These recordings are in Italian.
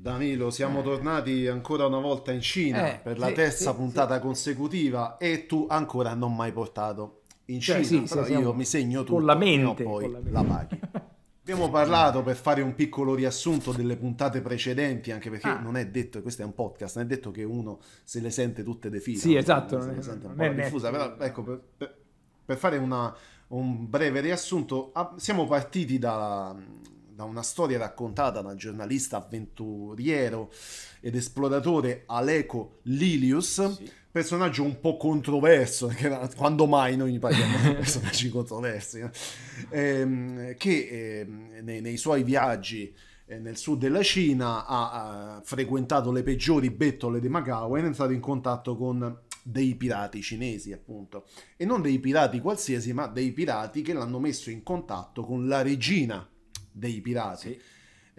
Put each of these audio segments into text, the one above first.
Danilo, siamo eh. tornati ancora una volta in Cina eh, per la sì, terza sì, puntata sì. consecutiva e tu ancora non mi hai portato in cioè, Cina. Però io mi segno tutto con la mente, poi la, mente. la, paghi. Abbiamo parlato per fare un piccolo riassunto delle puntate precedenti, anche perché ah. non è detto, questo è un podcast, non è detto che uno se le sente tutte le file. Sì, esatto, non, è, se non, non diffusa, però ecco, per, per, per fare una, un breve riassunto, ah, siamo partiti da da una storia raccontata dal giornalista avventuriero ed esploratore Aleco Lilius. Sì. Personaggio un po' controverso, perché quando mai noi parliamo di personaggi controversi, ehm, che eh, nei, nei suoi viaggi eh, nel sud della Cina, ha, ha, frequentato le peggiori bettole di Macao e è entrato in contatto con dei pirati cinesi, appunto. E non dei pirati qualsiasi, ma dei pirati che l'hanno messo in contatto con la regina dei pirati sì.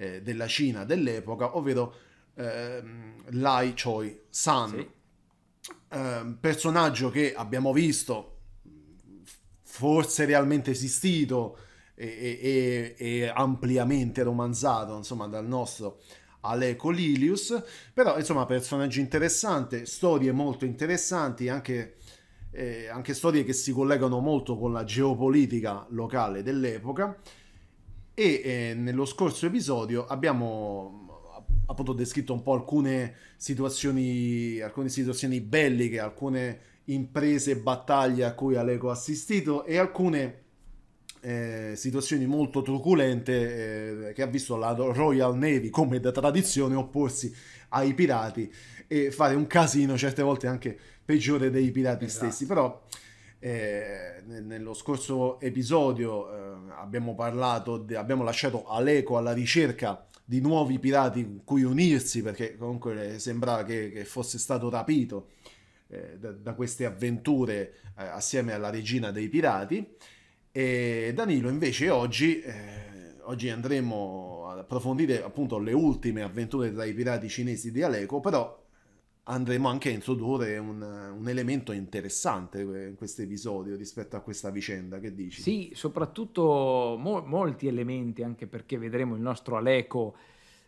eh, della Cina dell'epoca, ovvero ehm, Lai Choi San, sì. eh, personaggio che abbiamo visto forse realmente esistito e, e, e ampliamente romanzato insomma, dal nostro Aleco Lilius, però insomma personaggio interessante, storie molto interessanti, anche, eh, anche storie che si collegano molto con la geopolitica locale dell'epoca e eh, nello scorso episodio abbiamo appunto descritto un po' alcune situazioni, alcune situazioni belliche, alcune imprese e battaglie a cui Aleco ha assistito e alcune eh, situazioni molto truculente eh, che ha visto la Royal Navy come da tradizione opporsi ai pirati e fare un casino certe volte anche peggiore dei pirati esatto. stessi. Però eh, nello scorso episodio eh, abbiamo parlato, de, abbiamo lasciato Aleco alla ricerca di nuovi pirati con cui unirsi perché comunque sembrava che, che fosse stato rapito eh, da, da, queste avventure eh, assieme alla regina dei pirati. E Danilo invece oggi, eh, oggi andremo ad approfondire appunto le ultime avventure tra i pirati cinesi di Aleco, però andremo anche a introdurre un, un, elemento interessante eh, in questo episodio rispetto a questa vicenda. Che dici? Sì, soprattutto mo- molti elementi, anche perché vedremo il nostro Aleco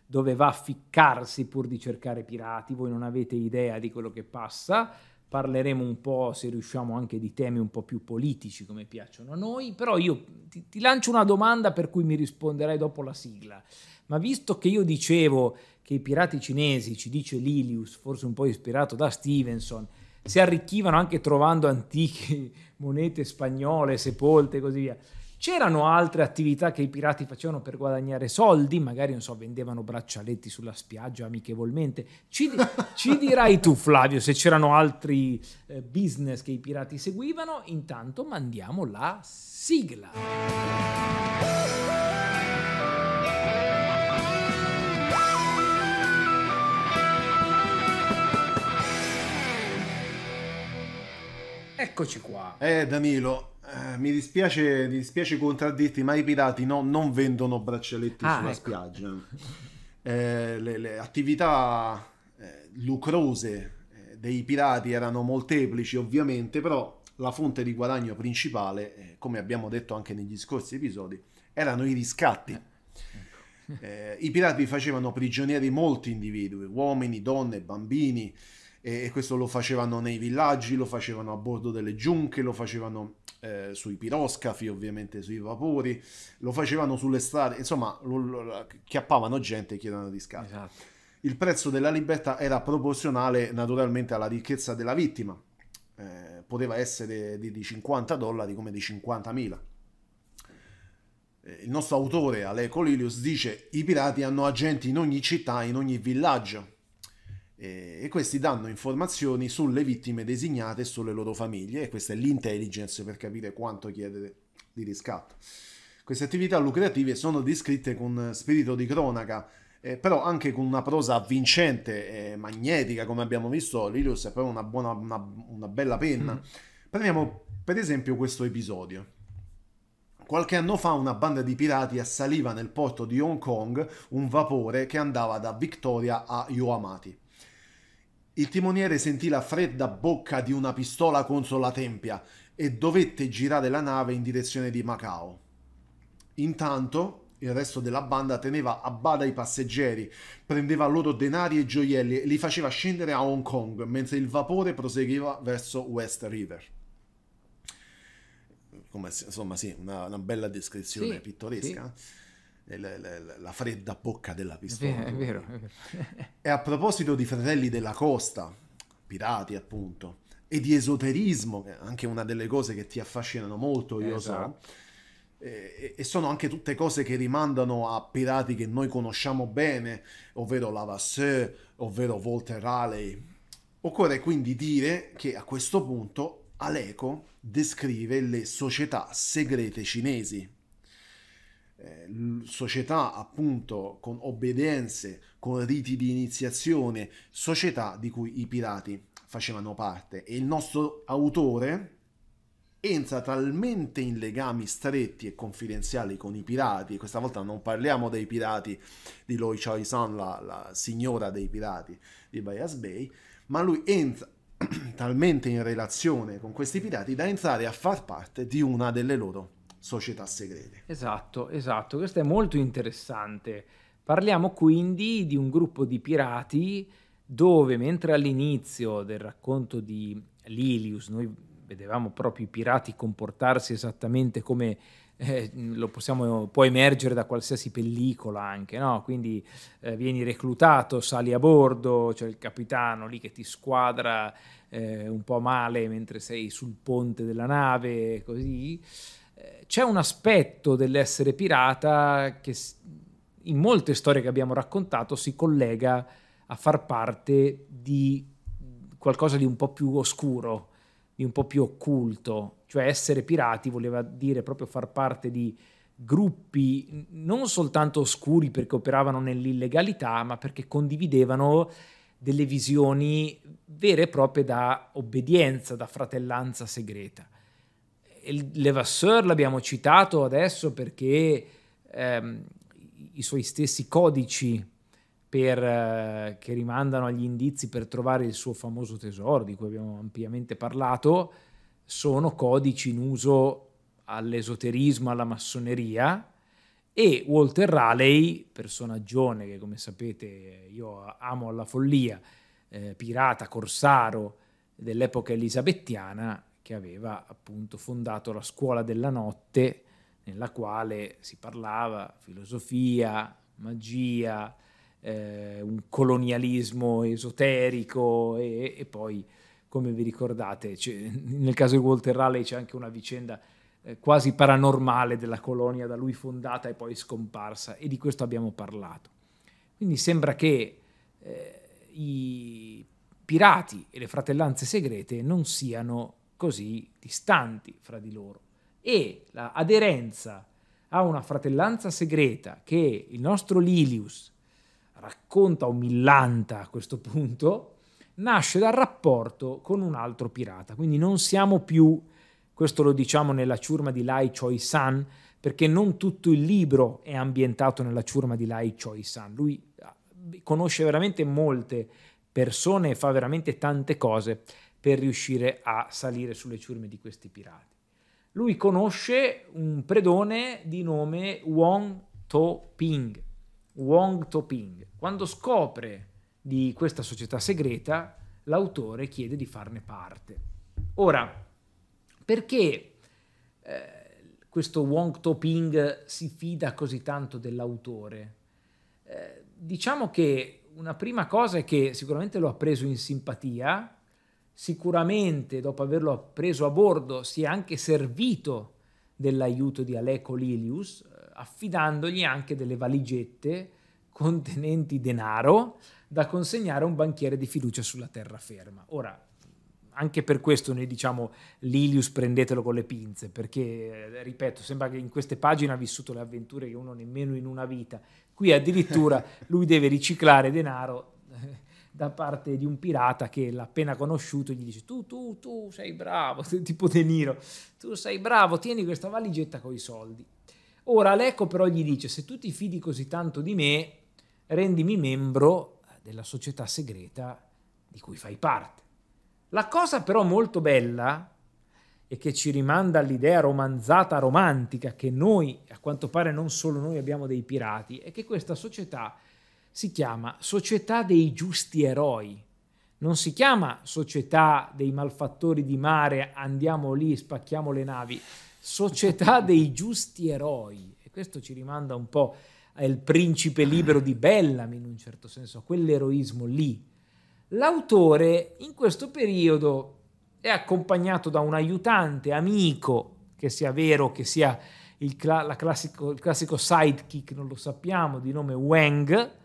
dove va a ficcarsi pur di cercare pirati. Voi non avete idea di quello che passa, parleremo un po', se riusciamo, anche di temi un po' più politici come piacciono a noi, però io ti, ti lancio una domanda per cui mi risponderai dopo la sigla, ma visto che io dicevo che i pirati cinesi, ci dice Lilius, forse un po' ispirato da Stevenson, si arricchivano anche trovando antiche monete spagnole sepolte e così via, C'erano altre attività che i pirati facevano per guadagnare soldi, magari, non so, vendevano braccialetti sulla spiaggia amichevolmente. Ci, di ci dirai tu, Flavio, se c'erano altri eh, business che i pirati seguivano. Intanto mandiamo la sigla. Eccoci qua. Eh, Danilo, eh, mi, dispiace, mi dispiace contraddirti, ma i pirati no, non vendono braccialetti ah, sulla ecco. spiaggia. Eh, le, le, attività eh, lucrose eh, dei pirati erano molteplici, ovviamente, però la fonte di guadagno principale, eh, come abbiamo detto anche negli scorsi episodi, erano i riscatti. Ecco. I pirati facevano prigionieri molti individui, uomini, donne, bambini e, questo lo facevano nei villaggi, lo facevano a bordo delle giunche, lo facevano eh, sui piroscafi, ovviamente sui vapori, lo facevano sulle strade, insomma, lo, lo, chiappavano gente e chiedevano di scato. Esatto. Il prezzo della libertà era proporzionale naturalmente alla ricchezza della vittima, eh, poteva essere di, di 50 dollari come di 50.000. Eh, il nostro autore, Aleco Lilius, dice i pirati hanno agenti in ogni città, in ogni villaggio e questi danno informazioni sulle vittime designate e sulle loro famiglie e questa è l'intelligence per capire quanto chiedere di riscatto. Queste attività lucrative sono descritte con spirito di cronaca, eh, però anche con una prosa avvincente e magnetica, come abbiamo visto, Lilius è proprio una, buona, una, una bella penna. Mm. Prendiamo per esempio questo episodio. Qualche anno fa una banda di pirati assaliva nel porto di Hong Kong un vapore che andava da Victoria a Yoamati. Il timoniere sentì la fredda bocca di una pistola contro la tempia e dovette girare la nave in direzione di Macao. Intanto il resto della banda teneva a bada i passeggeri, prendeva loro denari e gioielli e li faceva scendere a Hong Kong mentre il vapore proseguiva verso West River. Come, insomma, sì, una, una bella descrizione sì, pittoresca. Sì. Eh, la, la, fredda bocca della pistola. È vero, è vero. e a proposito di Fratelli della Costa, pirati appunto, e di esoterismo, che è anche una delle cose che ti affascinano molto, io esatto. so, eh, e, e sono anche tutte cose che rimandano a pirati che noi conosciamo bene, ovvero Lavasseur, ovvero Walter Raleigh. Occorre quindi dire che a questo punto Aleco descrive le società segrete cinesi, eh, società appunto con obbedienze, con riti di iniziazione, società di cui i pirati facevano parte e il nostro autore entra talmente in legami stretti e confidenziali con i pirati, questa volta non parliamo dei pirati di Loi Choi San, la, la signora dei pirati di Bias Bay, ma lui entra talmente in relazione con questi pirati da entrare a far parte di una delle loro società segrete. Esatto, esatto, questo è molto interessante. Parliamo quindi di un gruppo di pirati dove mentre all'inizio del racconto di Lilius noi vedevamo proprio i pirati comportarsi esattamente come eh, lo possiamo, può emergere da qualsiasi pellicola anche, no? quindi eh, vieni reclutato, sali a bordo, c'è cioè il capitano lì che ti squadra eh, un po' male mentre sei sul ponte della nave, così c'è un aspetto dell'essere pirata che in molte storie che abbiamo raccontato si collega a far parte di qualcosa di un po' più oscuro, di un po' più occulto, cioè essere pirati voleva dire proprio far parte di gruppi non soltanto oscuri perché operavano nell'illegalità, ma perché condividevano delle visioni vere e proprie da obbedienza, da fratellanza segreta. Levasseur l'abbiamo citato adesso perché ehm, i suoi stessi codici per, eh, che rimandano agli indizi per trovare il suo famoso tesoro, di cui abbiamo ampiamente parlato, sono codici in uso all'esoterismo, alla massoneria, e Walter Raleigh, personaggio che come sapete io amo alla follia, eh, pirata, corsaro dell'epoca elisabettiana, che aveva appunto fondato la scuola della notte nella quale si parlava filosofia, magia, eh, un colonialismo esoterico e, e, poi, come vi ricordate, nel caso di Walter Raleigh c'è anche una vicenda eh, quasi paranormale della colonia da lui fondata e poi scomparsa e di questo abbiamo parlato. Quindi sembra che eh, i pirati e le fratellanze segrete non siano così distanti fra di loro. E l'aderenza la a una fratellanza segreta che il nostro Lilius racconta o millanta a questo punto, nasce dal rapporto con un altro pirata. Quindi non siamo più, questo lo diciamo nella ciurma di Lai Choi San, perché non tutto il libro è ambientato nella ciurma di Lai Choi San. Lui ah, conosce veramente molte persone e fa veramente tante cose per riuscire a salire sulle ciurme di questi pirati. Lui conosce un predone di nome Wong To Ping. Wong To Ping. Quando scopre di questa società segreta, l'autore chiede di farne parte. Ora, perché eh, questo Wong To Ping si fida così tanto dell'autore? Eh, diciamo che una prima cosa è che sicuramente lo ha preso in simpatia, sicuramente dopo averlo preso a bordo si è anche servito dell'aiuto di Aleco Lilius, eh, affidandogli anche delle valigette contenenti denaro da consegnare a un banchiere di fiducia sulla terraferma. Ora, anche per questo noi diciamo Lilius prendetelo con le pinze, perché, eh, ripeto, sembra che in queste pagine ha vissuto le avventure che uno nemmeno in una vita. Qui addirittura lui deve riciclare denaro da parte di un pirata che l'ha appena conosciuto e gli dice tu, tu, tu sei bravo, tipo De Niro, tu sei bravo, tieni questa valigetta con i soldi. Ora Lecco però gli dice se tu ti fidi così tanto di me, rendimi membro della società segreta di cui fai parte. La cosa però molto bella e che ci rimanda all'idea romanzata romantica che noi, a quanto pare non solo noi abbiamo dei pirati, è che questa società si chiama Società dei giusti eroi. Non si chiama Società dei malfattori di mare, andiamo lì, spacchiamo le navi. Società dei giusti eroi. E questo ci rimanda un po' al principe libero di Bellamy, in un certo senso, a quell'eroismo lì. L'autore in questo periodo è accompagnato da un aiutante, amico, che sia vero, che sia il, cla- classico, il classico sidekick, non lo sappiamo, di nome Wang,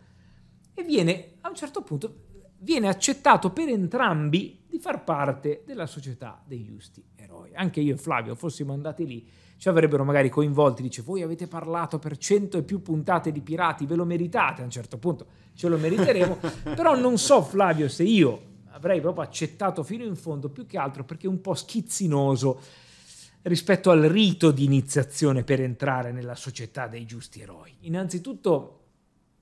e viene a un certo punto viene accettato per entrambi di far parte della società dei giusti eroi. Anche io e Flavio fossimo andati lì, ci avrebbero magari coinvolti, dice voi avete parlato per cento e più puntate di pirati, ve lo meritate, a un certo punto ce lo meriteremo, però non so Flavio se io avrei proprio accettato fino in fondo, più che altro perché un po' schizzinoso rispetto al rito di iniziazione per entrare nella società dei giusti eroi. Innanzitutto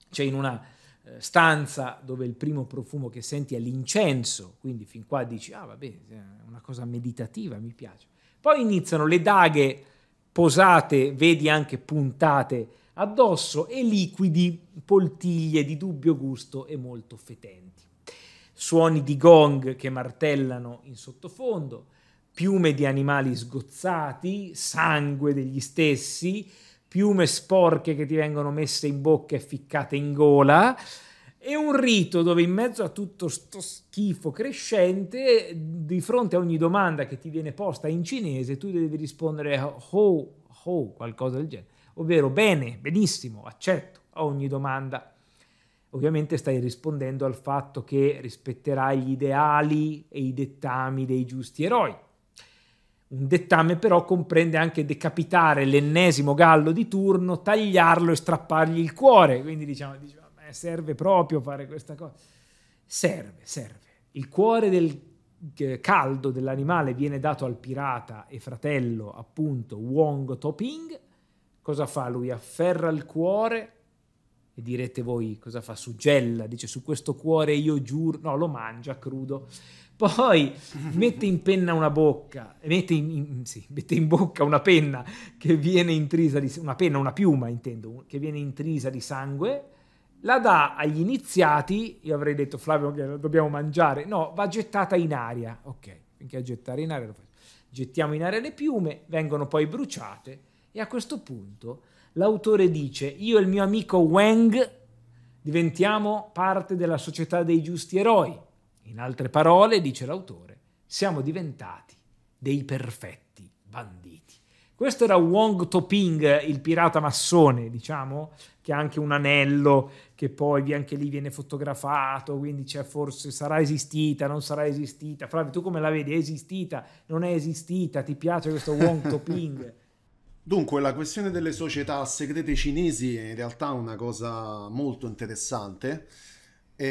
c'è in una eh, stanza dove il primo profumo che senti è l'incenso, quindi fin qua dici, ah vabbè, è una cosa meditativa, mi piace. Poi iniziano le daghe posate, vedi anche puntate addosso, e liquidi, poltiglie di dubbio gusto e molto fetenti. Suoni di gong che martellano in sottofondo, piume di animali sgozzati, sangue degli stessi, piume sporche che ti vengono messe in bocca e ficcate in gola. È un rito dove in mezzo a tutto sto schifo crescente, di fronte a ogni domanda che ti viene posta in cinese, tu devi rispondere ho, ho, qualcosa del genere, ovvero bene, benissimo, accetto a ogni domanda. Ovviamente stai rispondendo al fatto che rispetterai gli ideali e i dettami dei giusti eroi. Un dettame però comprende anche decapitare l'ennesimo gallo di turno, tagliarlo e strappargli il cuore. Quindi diciamo, diciamo eh, serve proprio fare questa cosa. Serve, serve. Il cuore del eh, caldo dell'animale viene dato al pirata e fratello, appunto, Wong Toping. Cosa fa? Lui afferra il cuore e direte voi cosa fa? Suggella, dice su questo cuore io giuro, no, lo mangia crudo poi mette in penna una bocca, eh, mette in, in, sì, mette in, bocca una penna che viene intrisa di una penna, una piuma intendo, che viene intrisa di sangue, la dà agli iniziati, io avrei detto Flavio che la dobbiamo mangiare, no, va gettata in aria, ok, finché a gettare in aria lo faccio. Gettiamo in aria le piume, vengono poi bruciate e a questo punto l'autore dice io e il mio amico Wang diventiamo parte della società dei giusti eroi in altre parole, dice l'autore, siamo diventati dei perfetti banditi. Questo era Wong Toping, il pirata massone, diciamo, che ha anche un anello che poi anche lì viene fotografato, quindi c'è forse sarà esistita, non sarà esistita. Flavio, tu come la vedi? È esistita? Non è esistita? Ti piace questo Wong Toping? Dunque, la questione delle società segrete cinesi è in realtà una cosa molto interessante e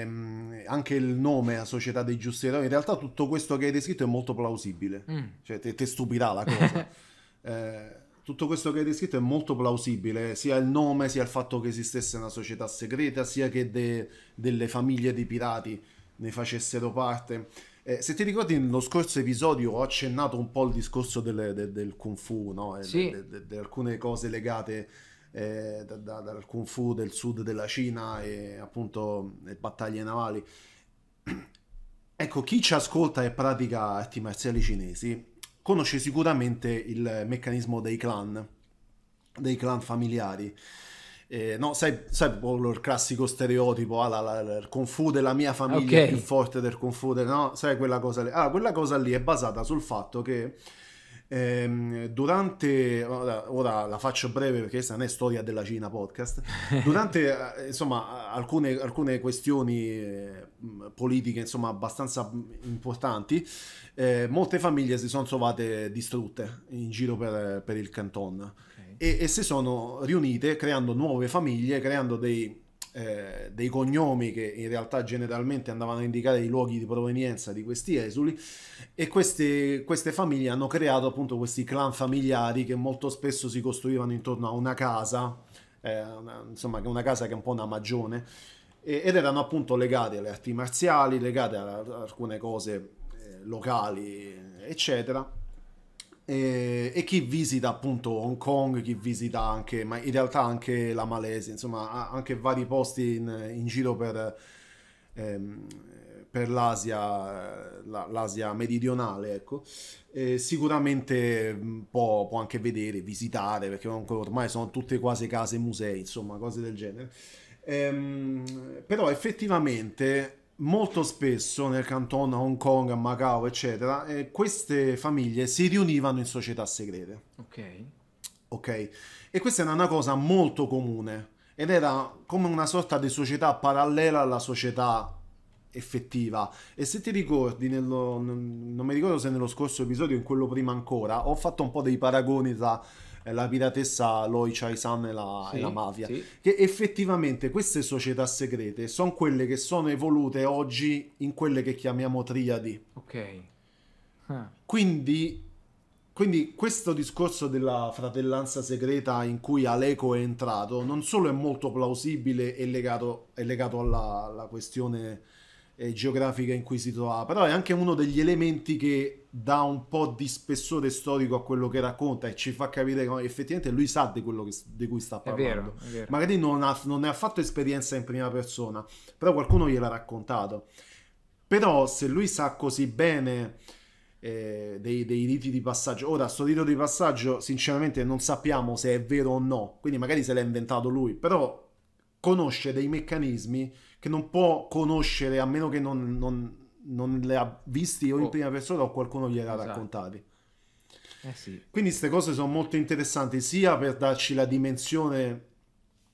ehm, anche il nome, la società dei giusti eroi, in realtà tutto questo che hai descritto è molto plausibile, mm. cioè ti stupirà la cosa. eh, tutto questo che hai descritto è molto plausibile, sia il nome, sia il fatto che esistesse una società segreta, sia che de- delle famiglie di pirati ne facessero parte. Eh, se ti ricordi, nello scorso episodio ho accennato un po' il discorso delle, de- del kung fu, no? e sì. de- di alcune cose legate eh, da, da, dal Kung Fu del sud della Cina e appunto le battaglie navali. Ecco, chi ci ascolta e pratica arti marziali cinesi conosce sicuramente il meccanismo dei clan, dei clan familiari. Eh, no, sai, sai il classico stereotipo, ah, la, la, il Kung Fu della mia famiglia okay. è più forte del Kung Fu, del, no? Sai quella cosa lì? Ah, quella cosa lì è basata sul fatto che Ehm, durante, ora, ora, la faccio breve perché questa non è storia della Cina podcast, durante eh, insomma, alcune, alcune questioni eh, politiche insomma, abbastanza importanti, eh, molte famiglie si sono trovate distrutte in giro per, per il canton. Okay. E, e si sono riunite creando nuove famiglie, creando dei, eh, dei cognomi che in realtà generalmente andavano a indicare i luoghi di provenienza di questi esuli e queste, queste, famiglie hanno creato appunto questi clan familiari che molto spesso si costruivano intorno a una casa, eh, una, insomma una casa che è un po' una magione e, ed erano appunto legate alle arti marziali, legate a, a alcune cose eh, locali eccetera e, eh, e, chi visita appunto Hong Kong, chi visita anche, ma in realtà anche la Malesia, insomma anche vari posti in, in giro per, ehm, per l'Asia, la, l'Asia meridionale, ecco, e sicuramente mm, può, può, anche vedere, visitare, perché ormai sono tutte quasi case musei, insomma cose del genere. Ehm, però effettivamente molto spesso nel Canton, a Hong Kong, a Macao, eccetera, eh, queste famiglie si riunivano in società segrete. Ok. Ok. E questa era una cosa molto comune ed era come una sorta di società parallela alla società effettiva. E se ti ricordi, nello, non mi ricordo se nello scorso episodio, in quello prima ancora, ho fatto un po' dei paragoni tra la piratessa Loi Chai e la, sì, e la mafia. Sì. Che effettivamente queste società segrete sono quelle che sono evolute oggi in quelle che chiamiamo triadi. Ok. Huh. Quindi quindi questo discorso della fratellanza segreta in cui Aleco è entrato non solo è molto plausibile e legato, è legato alla, alla, questione eh, geografica in cui si trovava, però è anche uno degli elementi che dà un po' di spessore storico a quello che racconta e ci fa capire che effettivamente lui sa di quello che, di cui sta parlando. È vero, è vero. Magari non, ha, non ne ha fatto esperienza in prima persona, però qualcuno gliel'ha raccontato. Però se lui sa così bene... Eh, dei, dei, riti di passaggio. Ora, sto rito di passaggio, sinceramente, non sappiamo se è vero o no, quindi magari se l'ha inventato lui, però conosce dei meccanismi che non può conoscere a meno che non, non, non le ha visti o in oh. prima persona o qualcuno gliela ha esatto. raccontati. Eh sì. Quindi queste cose sono molto interessanti sia per darci la dimensione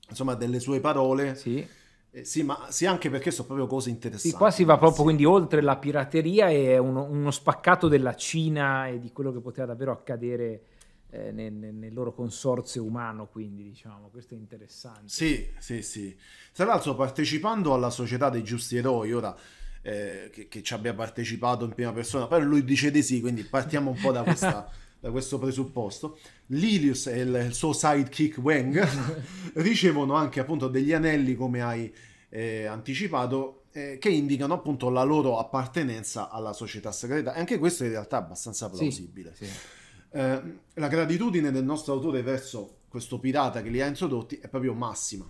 insomma, delle sue parole. Sì. Eh, sì, ma sì, anche perché sono proprio cose interessanti. Sì, qua si va proprio sì. quindi oltre la pirateria e uno, uno, spaccato della Cina e di quello che poteva davvero accadere eh, nel, nel, loro consorzio umano, quindi diciamo, questo è interessante. Sì, sì, sì. Tra l'altro partecipando alla società dei giusti eroi, ora eh, che, che, ci abbia partecipato in prima persona, però lui dice di sì, quindi partiamo un po' da, questa, da questo presupposto, Lilius e il, il suo sidekick Wang ricevono anche appunto degli anelli come hai eh, anticipato eh, che indicano appunto la loro appartenenza alla società segreta e anche questo in realtà è abbastanza plausibile. Sì, sì. Eh, la gratitudine del nostro autore verso questo pirata che li ha introdotti è proprio massima.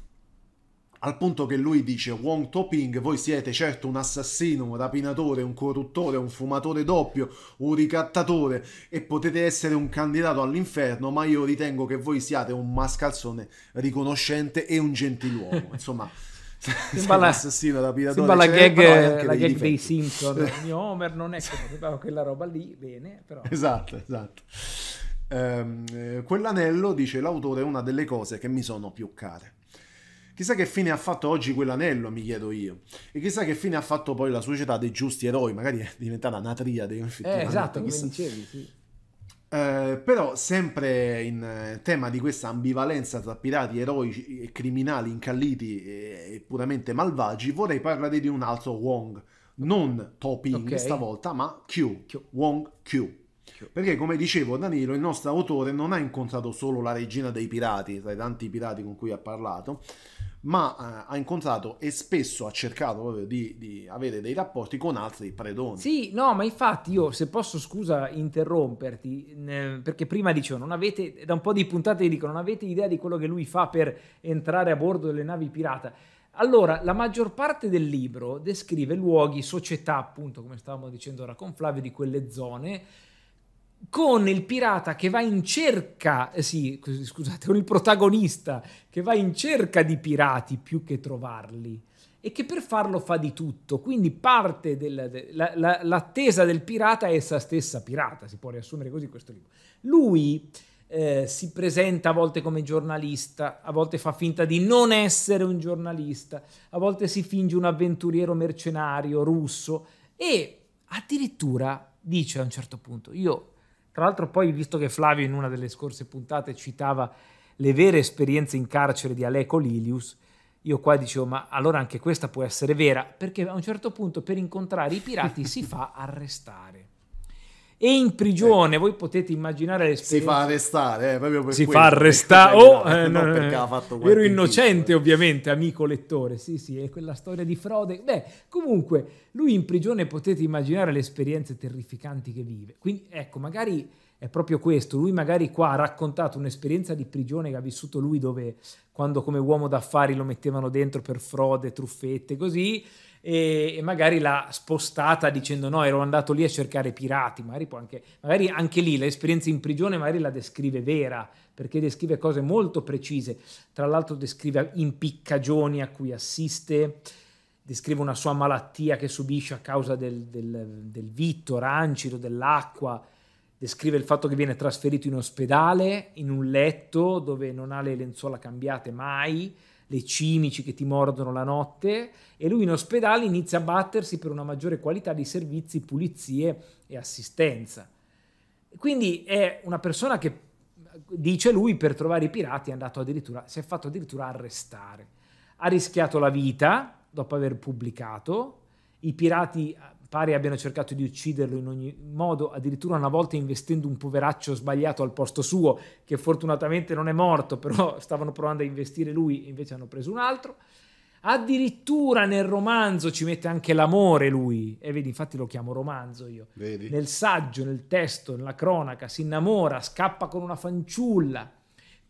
Al punto che lui dice: Wong Toping, voi siete certo un assassino, un rapinatore, un corruttore, un fumatore doppio, un ricattatore e potete essere un candidato all'inferno, ma io ritengo che voi siate un mascalzone riconoscente e un gentiluomo. Insomma sembra l'assassino, la piratoria. Sembra la gag, cioè, la gag dei Simpson. Il mio Homer non è che quella roba lì, bene, però... Esatto, esatto. Ehm, eh, quell'anello, dice l'autore, è una delle cose che mi sono più care. Chissà che fine ha fatto oggi quell'anello, mi chiedo io. E chissà che fine ha fatto poi la società dei giusti eroi, magari è diventata una triade. Eh, esatto, come dicevi, sì. Eh, però sempre in eh, tema di questa ambivalenza tra pirati eroici e criminali incalliti e puramente malvagi, vorrei parlare di un altro Wong, non Toping okay. stavolta, ma Q, Q. Wong Q. Perché, come dicevo, Danilo, il nostro autore non ha incontrato solo la regina dei pirati, tra i tanti pirati con cui ha parlato, ma eh, ha incontrato e spesso ha cercato proprio di, di, avere dei rapporti con altri predoni. Sì, no, ma infatti io se posso, scusa, interromperti, eh, perché prima dicevo, non avete, da un po' di puntate dico, non avete idea di quello che lui fa per entrare a bordo delle navi pirata. Allora, la maggior parte del libro descrive luoghi, società, appunto, come stavamo dicendo ora con Flavio, di quelle zone con il pirata che va in cerca, eh sì, scusate, con il protagonista che va in cerca di pirati più che trovarli e che per farlo fa di tutto. Quindi parte dell'attesa del pirata è essa stessa pirata, si può riassumere così questo libro. Lui eh, si presenta a volte come giornalista, a volte fa finta di non essere un giornalista, a volte si finge un avventuriero mercenario russo e addirittura dice a un certo punto io tra l'altro poi, visto che Flavio in una delle scorse puntate citava le vere esperienze in carcere di Aleco Lilius, io qua dicevo, ma allora anche questa può essere vera, perché a un certo punto per incontrare i pirati si fa arrestare e in ecco. prigione. Voi potete immaginare l'esperienza. Si fa arrestare, eh, proprio per Si quello, fa arrestare, oh, eh, no, no, eh, perché ha fatto ero innocente eh. ovviamente, amico lettore, sì sì, è quella storia di frode. Beh, comunque, lui in prigione potete immaginare le esperienze terrificanti che vive. Quindi, ecco, magari è proprio questo, lui magari qua ha raccontato un'esperienza di prigione che ha vissuto lui dove quando come uomo d'affari lo mettevano dentro per frode, truffette, così e, e magari l'ha spostata dicendo no, ero andato lì a cercare pirati, magari, anche, magari anche lì l'esperienza in prigione magari la descrive vera, perché descrive cose molto precise, tra l'altro descrive impiccagioni a cui assiste, descrive una sua malattia che subisce a causa del, del, del vitto, rancido, dell'acqua, descrive il fatto che viene trasferito in ospedale, in un letto dove non ha le lenzuola cambiate mai, le cimici che ti mordono la notte e lui in ospedale inizia a battersi per una maggiore qualità di servizi, pulizie e assistenza. Quindi è una persona che, dice lui, per trovare i pirati è andato addirittura, si è fatto addirittura arrestare. Ha rischiato la vita dopo aver pubblicato, i pirati Pare abbiano cercato di ucciderlo in ogni modo, addirittura una volta investendo un poveraccio sbagliato al posto suo, che fortunatamente non è morto, però stavano provando a investire lui, invece hanno preso un altro. Addirittura nel romanzo ci mette anche l'amore lui, e vedi, infatti lo chiamo romanzo io. Vedi? Nel saggio, nel testo, nella cronaca, si innamora, scappa con una fanciulla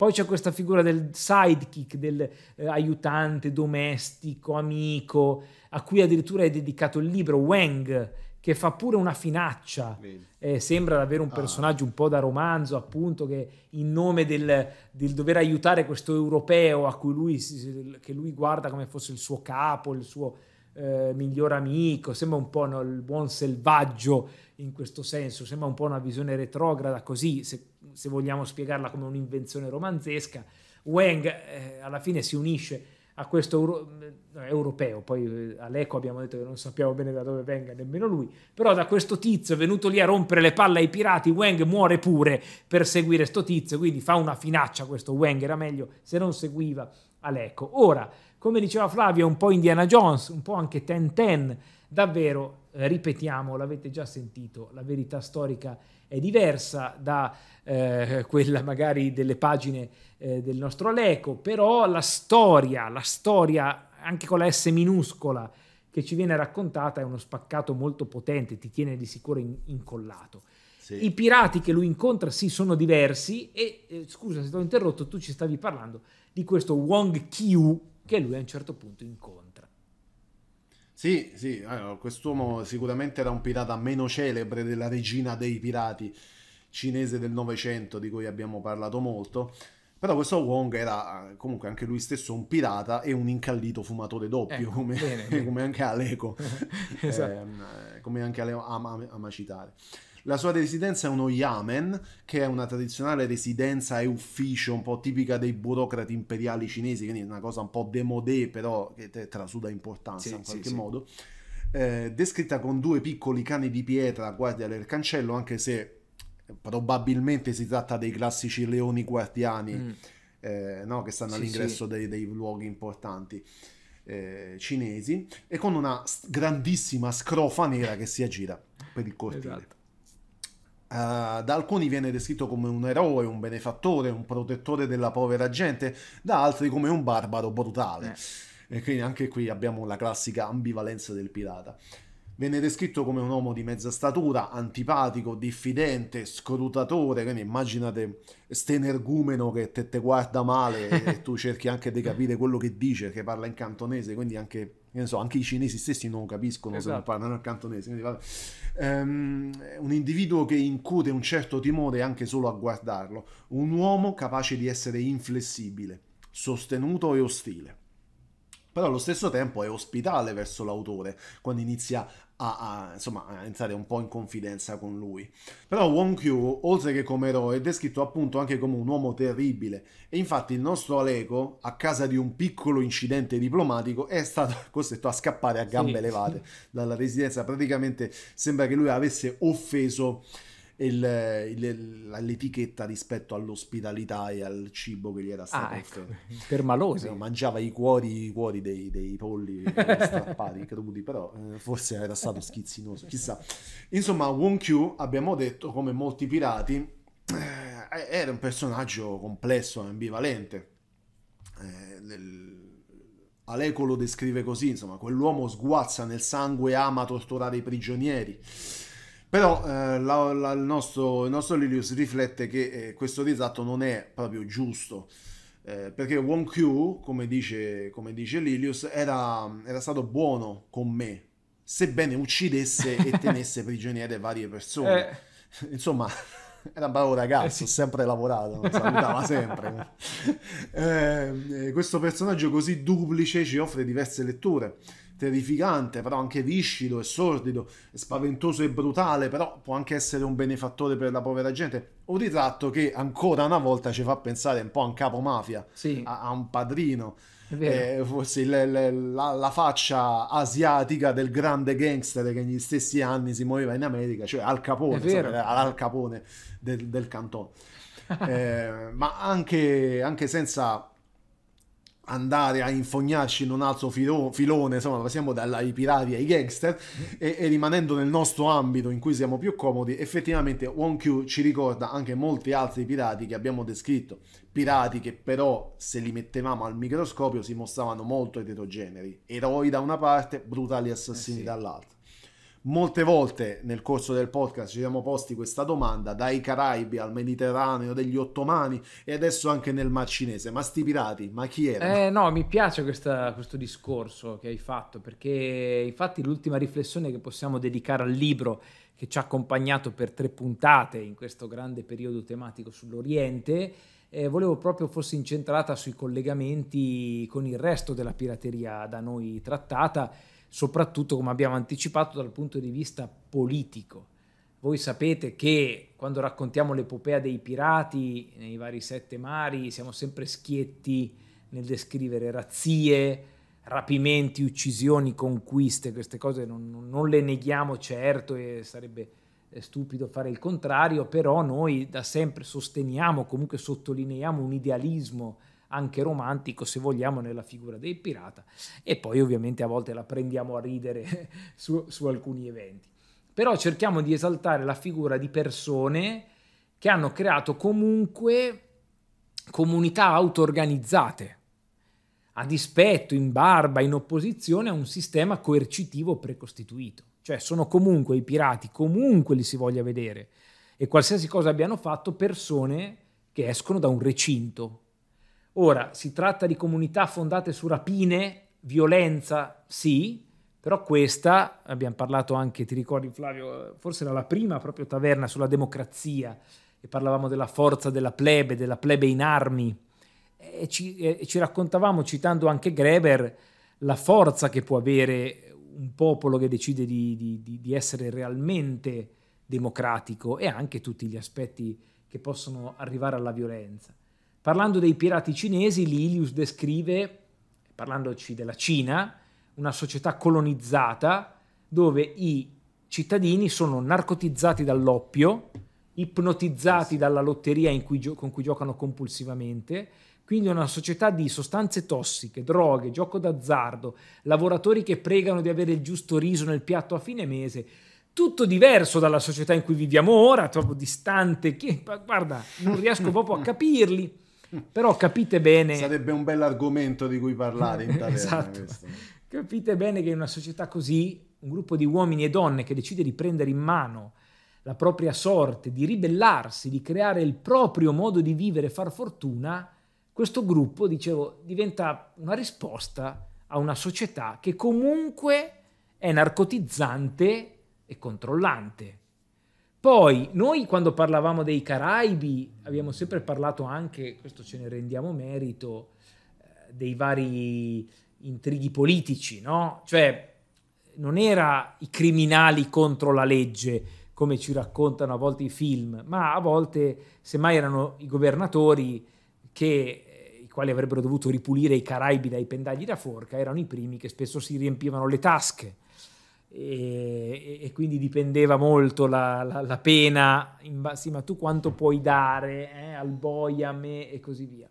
poi c'è questa figura del sidekick, dell'aiutante eh, domestico, amico, a cui addirittura è dedicato il libro Wang, che fa pure una finaccia. Eh, sembra davvero un ah. personaggio un po' da romanzo, appunto, che in nome del, del dover aiutare questo europeo a cui lui, che lui guarda come fosse il suo capo, il suo eh, miglior amico, sembra un po' no, il buon selvaggio in questo senso, sembra un po' una visione retrograda così, se, se vogliamo spiegarla come un'invenzione romanzesca, Wang eh, alla fine si unisce a questo euro, eh, europeo, poi eh, all'eco abbiamo detto che non sappiamo bene da dove venga nemmeno lui, però da questo tizio venuto lì a rompere le palle ai pirati, Wang muore pure per seguire questo tizio, quindi fa una finaccia questo Wang, era meglio se non seguiva Aleco. Ora, come diceva Flavio, un po' Indiana Jones, un po' anche Ten Ten, davvero eh, ripetiamo, l'avete già sentito, la verità storica è diversa da eh, quella magari delle pagine eh, del nostro Aleco, però la storia, la storia anche con la S minuscola che ci viene raccontata è uno spaccato molto potente, ti tiene di sicuro in- incollato. Sì. I pirati che lui incontra sì sono diversi e eh, scusa se ti ho interrotto, tu ci stavi parlando di questo Wong Kiu che lui a un certo punto incontra. Sì, sì, allora, quest'uomo sicuramente era un pirata meno celebre della regina dei pirati cinese del Novecento di cui abbiamo parlato molto, però questo Wong era eh, comunque anche lui stesso un pirata e un incallito fumatore doppio, ecco, come, bene, come, Anche Aleco, esatto. eh, come, anche Aleco, ama, ama citare. La sua residenza è uno yamen, che è una tradizionale residenza e ufficio un po' tipica dei burocrati imperiali cinesi, quindi una cosa un po' demodé, però che trasuda importanza sì, in qualche sì, modo. Sì. Eh, descritta con due piccoli cani di pietra a guardia del cancello, anche se probabilmente si tratta dei classici leoni guardiani mm. eh, no? che stanno all'ingresso dei, dei luoghi importanti. Eh, cinesi e con una grandissima scrofa nera che si aggira per il cortile. Esatto. Uh, da alcuni viene descritto come un eroe, un benefattore, un protettore della povera gente, da altri come un barbaro brutale. Eh. E quindi anche qui abbiamo la classica ambivalenza del pirata. Viene descritto come un uomo di mezza statura, antipatico, diffidente, scrutatore, quindi immaginate energumeno che te, te guarda male e tu cerchi anche di capire quello che dice, che parla in cantonese, quindi anche io ne so, anche i cinesi stessi non capiscono esatto. se non esatto. parlano il cantonese. Quindi, vabbè. Um, un individuo che incute un certo timore anche solo a guardarlo, un uomo capace di essere inflessibile, sostenuto e ostile. Però allo stesso tempo è ospitale verso l'autore quando inizia a, a, insomma, a entrare un po' in confidenza con lui. Però Wong Q, oltre che come eroe, è descritto appunto anche come un uomo terribile e infatti il nostro Aleko, a causa di un piccolo incidente diplomatico, è stato costretto a scappare a gambe sì. levate dalla residenza. Praticamente sembra che lui avesse offeso il, il, l'etichetta rispetto all'ospitalità e al cibo che gli era ah, stato ah, Ecco. Per malosi. No, mangiava i cuori, i cuori dei, dei, polli strappati, caduti, però eh, forse era stato schizzinoso, chissà. Insomma, Wong Q, abbiamo detto, come molti pirati, eh, era un personaggio complesso e ambivalente. Eh, nel... Aleco lo descrive così, insomma, quell'uomo sguazza nel sangue, ama torturare i prigionieri. Però eh, la, la, il, nostro, il, nostro, Lilius riflette che eh, questo risatto non è proprio giusto, eh, perché Wonq, come dice, come dice Lilius, era, era stato buono con me, sebbene uccidesse e tenesse prigioniere varie persone. Eh. Insomma, era un bravo ragazzo, eh sì. sempre lavorato, salutava sempre. Eh, eh, questo personaggio così duplice ci offre diverse letture terrificante, però anche viscido e sordido, spaventoso e brutale, però può anche essere un benefattore per la povera gente. Un ritratto che ancora una volta ci fa pensare un po' a un capo mafia, sì. a, a, un padrino. Eh, forse le, le, la, la, faccia asiatica del grande gangster che negli stessi anni si muoveva in America, cioè Al Capone, insomma, Al Capone del, del cantone. eh, ma anche, anche senza andare a infognarci in un altro filo- filone, insomma, passiamo dai pirati ai gangster e, e, rimanendo nel nostro ambito in cui siamo più comodi, effettivamente Wong Q ci ricorda anche molti altri pirati che abbiamo descritto, pirati che però se li mettevamo al microscopio si mostravano molto eterogenei, eroi da una parte, brutali eh assassini eh sì. dall'altra. Molte volte nel corso del podcast ci siamo posti questa domanda dai Caraibi al Mediterraneo degli Ottomani e adesso anche nel Mar Cinese. Ma sti pirati, ma chi erano? Eh no, mi piace questa, questo discorso che hai fatto perché infatti l'ultima riflessione che possiamo dedicare al libro che ci ha accompagnato per tre puntate in questo grande periodo tematico sull'Oriente eh, volevo proprio fosse incentrata sui collegamenti con il resto della pirateria da noi trattata soprattutto come abbiamo anticipato dal punto di vista politico. Voi sapete che quando raccontiamo l'epopea dei pirati nei vari sette mari siamo sempre schietti nel descrivere razzie, rapimenti, uccisioni, conquiste, queste cose non, non le neghiamo certo e sarebbe eh, stupido fare il contrario, però noi da sempre sosteniamo, comunque sottolineiamo un idealismo anche romantico se vogliamo nella figura del pirata e poi ovviamente a volte la prendiamo a ridere su, su alcuni eventi. Però cerchiamo di esaltare la figura di persone che hanno creato comunque comunità auto-organizzate, a dispetto, in barba, in opposizione a un sistema coercitivo precostituito. Cioè sono comunque i pirati, comunque li si voglia vedere, e qualsiasi cosa abbiano fatto, persone che escono da un recinto, Ora, si tratta di comunità fondate su rapine, violenza, sì, però questa, abbiamo parlato anche, ti ricordi Flavio, forse era la prima proprio taverna sulla democrazia e parlavamo della forza della plebe, della plebe in armi e ci, e ci raccontavamo, citando anche Greber, la forza che può avere un popolo che decide di, di, di essere realmente democratico e anche tutti gli aspetti che possono arrivare alla violenza. Parlando dei pirati cinesi, Lilius descrive, parlandoci della Cina, una società colonizzata dove i cittadini sono narcotizzati dall'oppio, ipnotizzati dalla lotteria cui gio- con cui giocano compulsivamente, quindi una società di sostanze tossiche, droghe, gioco d'azzardo, lavoratori che pregano di avere il giusto riso nel piatto a fine mese. Tutto diverso dalla società in cui viviamo ora, troppo distante, che, guarda, non riesco proprio a capirli. Però capite bene... Sarebbe un bell'argomento di cui parlare in taverna. esatto. Capite bene che in una società così un gruppo di uomini e donne che decide di prendere in mano la propria sorte, di ribellarsi, di creare il proprio modo di vivere e far fortuna, questo gruppo, dicevo, diventa una risposta a una società che comunque è narcotizzante e controllante. Poi noi quando parlavamo dei Caraibi abbiamo sempre parlato anche, questo ce ne rendiamo merito, eh, dei vari intrighi politici, no? Cioè non era i criminali contro la legge come ci raccontano a volte i film, ma a volte semmai erano i governatori che eh, quali avrebbero dovuto ripulire i Caraibi dai pendagli da forca, erano i primi che spesso si riempivano le tasche e, e, quindi dipendeva molto la, la, la pena, ba- sì, ma tu quanto puoi dare eh, al boia, a me e così via.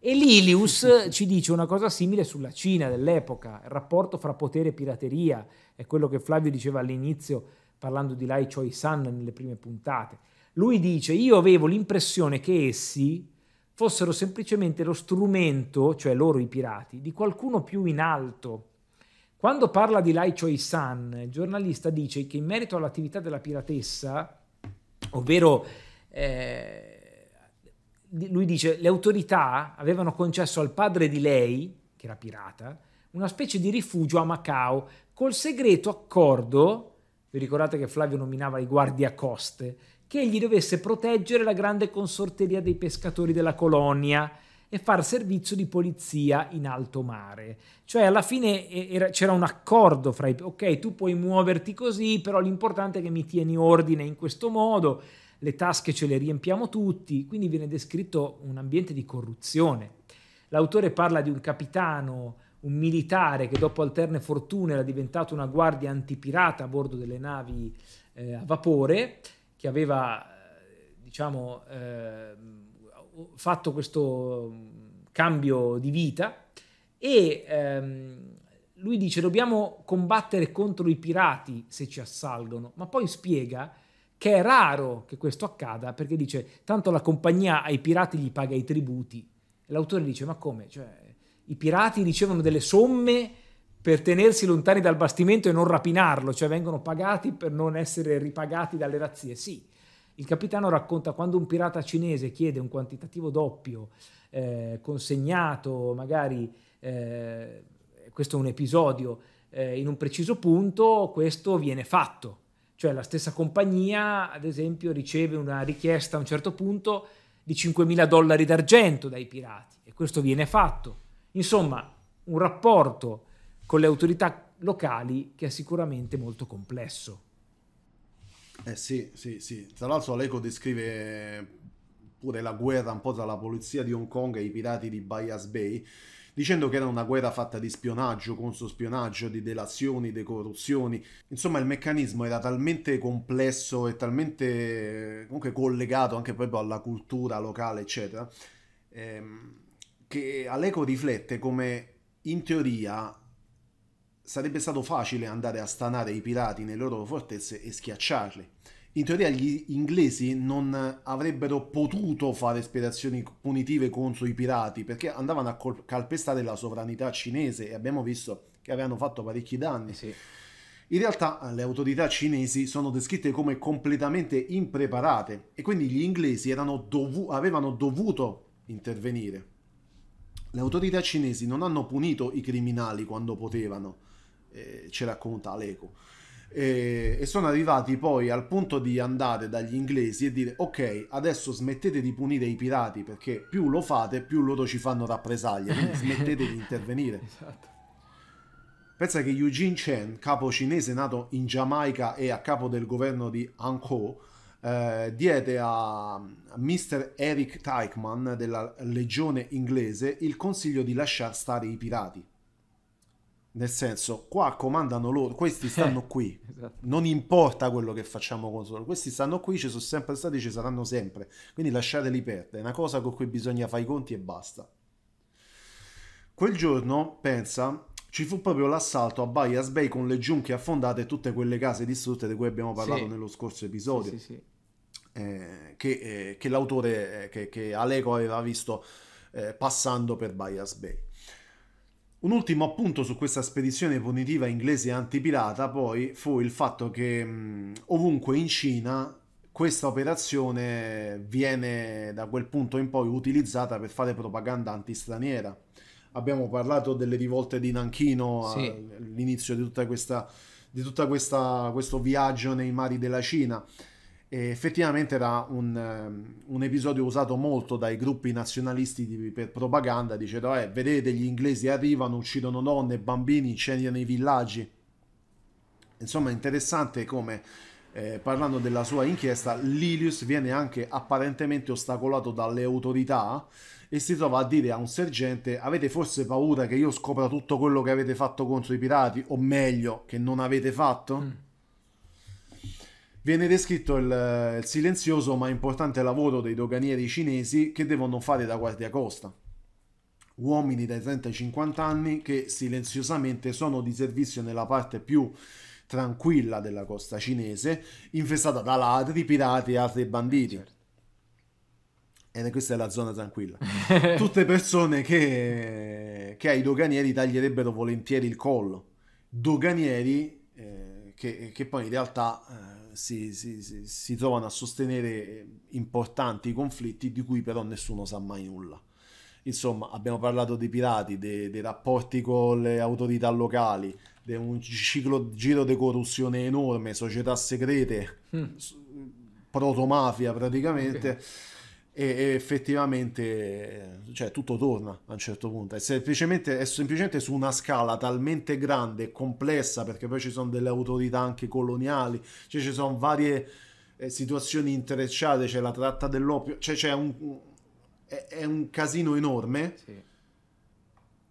E Lilius ci dice una cosa simile sulla Cina dell'epoca, il rapporto fra potere e pirateria, è quello che Flavio diceva all'inizio parlando di Lai Choi San nelle prime puntate. Lui dice, io avevo l'impressione che essi fossero semplicemente lo strumento, cioè loro i pirati, di qualcuno più in alto quando parla di Lai Choi San, il giornalista dice che in merito all'attività della piratessa, ovvero eh, lui dice le autorità avevano concesso al padre di lei, che era pirata, una specie di rifugio a Macao col segreto accordo, vi ricordate che Flavio nominava i guardiacoste, che egli dovesse proteggere la grande consorteria dei pescatori della colonia e far servizio di polizia in alto mare. Cioè alla fine era, c'era un accordo fra i... ok, tu puoi muoverti così, però l'importante è che mi tieni ordine in questo modo, le tasche ce le riempiamo tutti, quindi viene descritto un ambiente di corruzione. L'autore parla di un capitano, un militare che dopo alterne fortune era diventato una guardia antipirata a bordo delle navi eh, a vapore, che aveva eh, diciamo, eh, fatto questo mm, cambio di vita e ehm, lui dice dobbiamo combattere contro i pirati se ci assalgono, ma poi spiega che è raro che questo accada perché dice tanto la compagnia ai pirati gli paga i tributi. L'autore dice ma come? Cioè, I pirati ricevono delle somme per tenersi lontani dal bastimento e non rapinarlo, cioè vengono pagati per non essere ripagati dalle razzie. Sì, il capitano racconta quando un pirata cinese chiede un quantitativo doppio eh, consegnato, magari eh, questo è un episodio, eh, in un preciso punto, questo viene fatto. Cioè la stessa compagnia, ad esempio, riceve una richiesta a un certo punto di 5.000 dollari d'argento dai pirati e questo viene fatto. Insomma, un rapporto con le autorità locali che è sicuramente molto complesso. Eh sì, sì, sì. Tra l'altro l'Eco descrive pure la guerra un po' tra la polizia di Hong Kong e i pirati di Bias Bay, dicendo che era una guerra fatta di spionaggio, consospionaggio, di delazioni, di corruzioni. Insomma, il meccanismo era talmente complesso e talmente comunque collegato anche proprio alla cultura locale, eccetera, ehm, che Aleco riflette come in teoria sarebbe stato facile andare a stanare i pirati nelle loro fortezze e schiacciarli. In teoria gli inglesi non avrebbero potuto fare spedizioni punitive contro i pirati perché andavano a calpestare la sovranità cinese e abbiamo visto che avevano fatto parecchi danni. Sì. In realtà eh, le autorità cinesi sono descritte come completamente impreparate e quindi gli inglesi dovu avevano dovuto intervenire. Le autorità cinesi non hanno punito i criminali quando potevano, eh, ci racconta l'eco. E, e, sono arrivati poi al punto di andare dagli inglesi e dire ok adesso smettete di punire i pirati perché più lo fate più loro ci fanno rappresaglie quindi smettete di intervenire esatto. pensa che Eugene Chen capo cinese nato in Giamaica e a capo del governo di Anko eh, diede a Mr. Eric Teichmann della legione inglese il consiglio di lasciar stare i pirati nel senso, qua comandano loro, questi eh, stanno qui, esatto. non importa quello che facciamo con loro, questi stanno qui, ci sono sempre stati, ci saranno sempre, quindi lasciateli perdere, è una cosa con cui bisogna fare i conti e basta. Quel giorno, pensa, ci fu proprio l'assalto a Bias Bay con le giunche affondate e tutte quelle case distrutte di cui abbiamo parlato sì. nello scorso episodio. Sì, sì, eh, che, eh, che, l'autore eh, che, che, Aleco aveva visto eh, passando per Bias Bay. Un ultimo appunto su questa spedizione punitiva inglese antipirata poi fu il fatto che mh, ovunque in Cina questa operazione viene da quel punto in poi utilizzata per fare propaganda antistraniera. Abbiamo parlato delle rivolte di Nanchino sì. all'inizio di, tutta questa, di tutto questo viaggio nei mari della Cina. E effettivamente era un, ehm, un, episodio usato molto dai gruppi nazionalisti di, per propaganda, dicendo, eh, vedete gli inglesi arrivano, uccidono donne, bambini, incendiano i villaggi. Insomma, interessante come, eh, parlando della sua inchiesta, Lilius viene anche apparentemente ostacolato dalle autorità e si trova a dire a un sergente avete forse paura che io scopra tutto quello che avete fatto contro i pirati o meglio che non avete fatto? Mm. Viene descritto il, il silenzioso ma importante lavoro dei doganieri cinesi che devono fare da guardia costa. uomini dai 30 ai 50 anni che silenziosamente sono di servizio nella parte più tranquilla della costa cinese, infestata da ladri, pirati e altri banditi. E certo. eh, questa è la zona tranquilla. Tutte persone che, che, ai doganieri taglierebbero volentieri il collo. Doganieri eh, che, che, poi in realtà... Eh, si, si, si, si trovano a sostenere importanti conflitti di cui però nessuno sa mai nulla. Insomma, abbiamo parlato dei pirati, dei, dei rapporti con le autorità locali, di un ciclo, giro di corruzione enorme, società segrete, mm. proto mafia praticamente. Okay e, effettivamente eh, cioè, tutto torna a un certo punto. È semplicemente, è semplicemente, su una scala talmente grande e complessa, perché poi ci sono delle autorità anche coloniali, cioè ci sono varie eh, situazioni intrecciate, c'è cioè la tratta dell'oppio, cioè c'è un, è, è un casino enorme. Sì.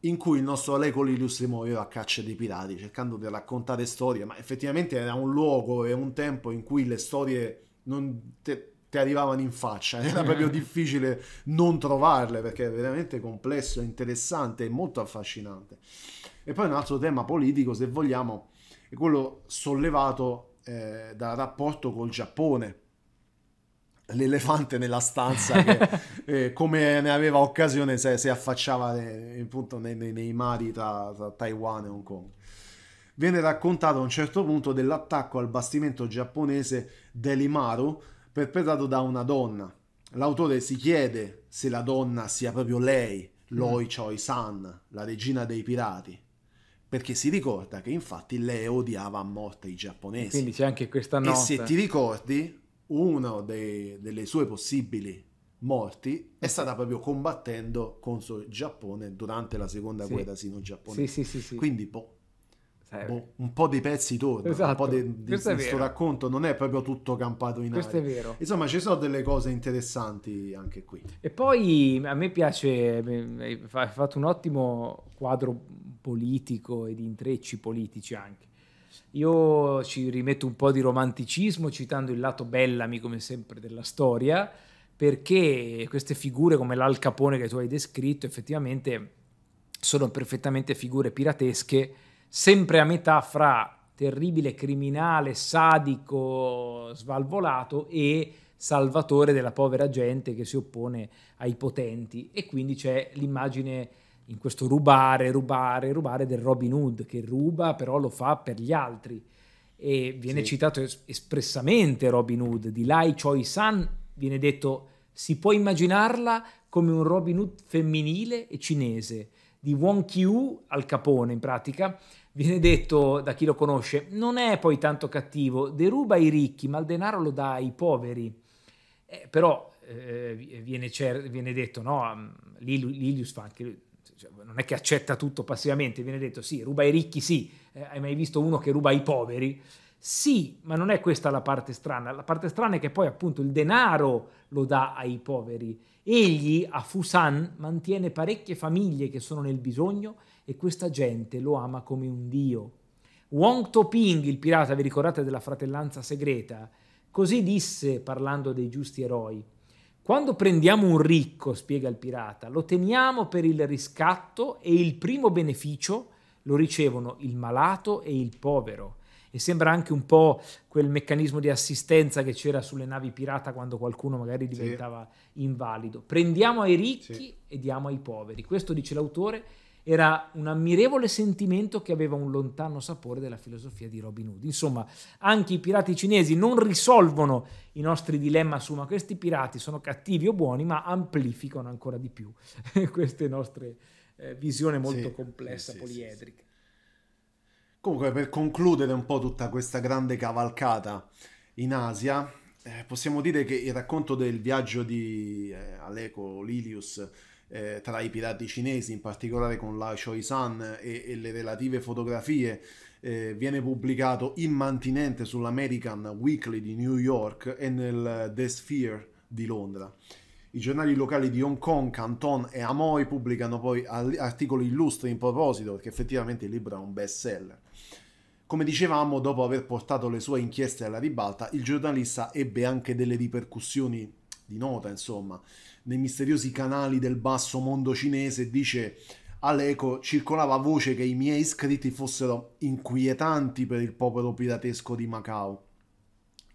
In cui il nostro Aleco Lilius si muoveva a caccia dei pirati, cercando di raccontare storie, ma effettivamente era un luogo e un tempo in cui le storie non te, ti arrivavano in faccia, era proprio difficile non trovarle perché è veramente complesso, interessante e molto affascinante. E poi un altro tema politico, se vogliamo, è quello sollevato eh, dal rapporto col Giappone. L'elefante nella stanza che, eh, come ne aveva occasione, se, se affacciava ne, eh, appunto, nei, nei, nei, mari tra, tra Taiwan e Hong Kong viene raccontato a un certo punto dell'attacco al bastimento giapponese dell'Imaru perpetrato da una donna. L'autore si chiede se la donna sia proprio lei, Loi mm. Choi San, la regina dei pirati, perché si ricorda che infatti lei odiava a morte i giapponesi. Quindi c'è anche questa nota. E se ti ricordi, una delle sue possibili morti è stata proprio combattendo contro il Giappone durante la seconda sì. guerra sino-giapponese. Sì, sì, sì, sì. Quindi, boh, cioè, boh, un po' dei pezzi tornano, esatto. un po' esatto. di, di questo racconto non è proprio tutto campato in aria. Questo è vero. Insomma, ci sono delle cose interessanti anche qui. E poi a me piace, hai fatto un ottimo quadro politico e di intrecci politici anche. Io ci rimetto un po' di romanticismo citando il lato Bellami come sempre della storia, perché queste figure come l'Al Capone che tu hai descritto effettivamente sono perfettamente figure piratesche sempre a metà fra terribile criminale, sadico, svalvolato e salvatore della povera gente che si oppone ai potenti e quindi c'è l'immagine in questo rubare, rubare, rubare del Robin Hood che ruba però lo fa per gli altri e viene sì. citato es- espressamente Robin Hood di Lai Choi San viene detto si può immaginarla come un Robin Hood femminile e cinese di Wong Qiu al Capone in pratica, viene detto da chi lo conosce, non è poi tanto cattivo, deruba i ricchi, ma il denaro lo dà ai poveri. Eh, però eh, viene, viene, detto, no, mm, Lilius fa anche cioè, non è che accetta tutto passivamente, viene detto sì, ruba i ricchi sì, eh, hai mai visto uno che ruba i poveri? Sì, ma non è questa la parte strana, la parte strana è che poi appunto il denaro lo dà ai poveri Egli a Fusan mantiene parecchie famiglie che sono nel bisogno e questa gente lo ama come un dio. Wong Toping, il pirata, vi ricordate della fratellanza segreta, così disse parlando dei giusti eroi. Quando prendiamo un ricco, spiega il pirata, lo teniamo per il riscatto e il primo beneficio lo ricevono il malato e il povero e sembra anche un po' quel meccanismo di assistenza che c'era sulle navi pirata quando qualcuno magari diventava sì. invalido. Prendiamo ai ricchi sì. e diamo ai poveri. Questo dice l'autore era un ammirevole sentimento che aveva un lontano sapore della filosofia di Robin Hood. Insomma, anche i pirati cinesi non risolvono i nostri dilemma su ma questi pirati sono cattivi o buoni, ma amplificano ancora di più queste nostre eh, visione molto sì, complessa, sì, poliedrica. Comunque, per concludere un po' tutta questa grande cavalcata in Asia, eh, possiamo dire che il racconto del viaggio di eh, Aleco Lilius eh, tra i pirati cinesi, in particolare con la Choi San e, e, le relative fotografie, eh, viene pubblicato immantinente sull'American Weekly di New York e nel The Sphere di Londra. I giornali locali di Hong Kong, Canton e Amoy pubblicano poi articoli illustri in proposito, perché effettivamente il libro è un best seller. Come dicevamo, dopo aver portato le sue inchieste alla ribalta, il giornalista ebbe anche delle ripercussioni di nota, insomma, nei misteriosi canali del basso mondo cinese, dice all'eco circolava voce che i miei iscritti fossero inquietanti per il popolo piratesco di Macao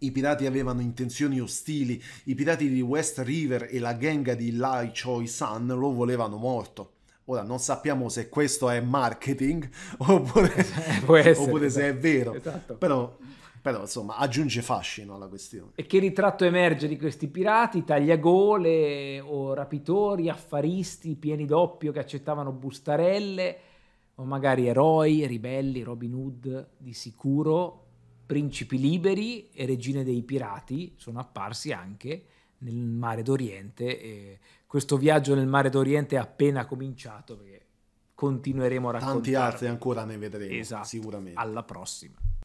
i pirati avevano intenzioni ostili, i pirati di West River e la gang di Lai Choi San lo volevano morto. Ora non sappiamo se questo è marketing oppure, essere, oppure se è esatto. vero, esatto. però, però, insomma aggiunge fascino alla questione. E che ritratto emerge di questi pirati? Tagliagole o rapitori, affaristi pieni d'oppio che accettavano bustarelle o magari eroi, ribelli, Robin Hood di sicuro principi liberi e regine dei pirati sono apparsi anche nel Mare d'Oriente. E questo viaggio nel Mare d'Oriente è appena cominciato perché continueremo a raccontare. Tanti altri ancora ne vedremo, esatto. sicuramente. Alla prossima.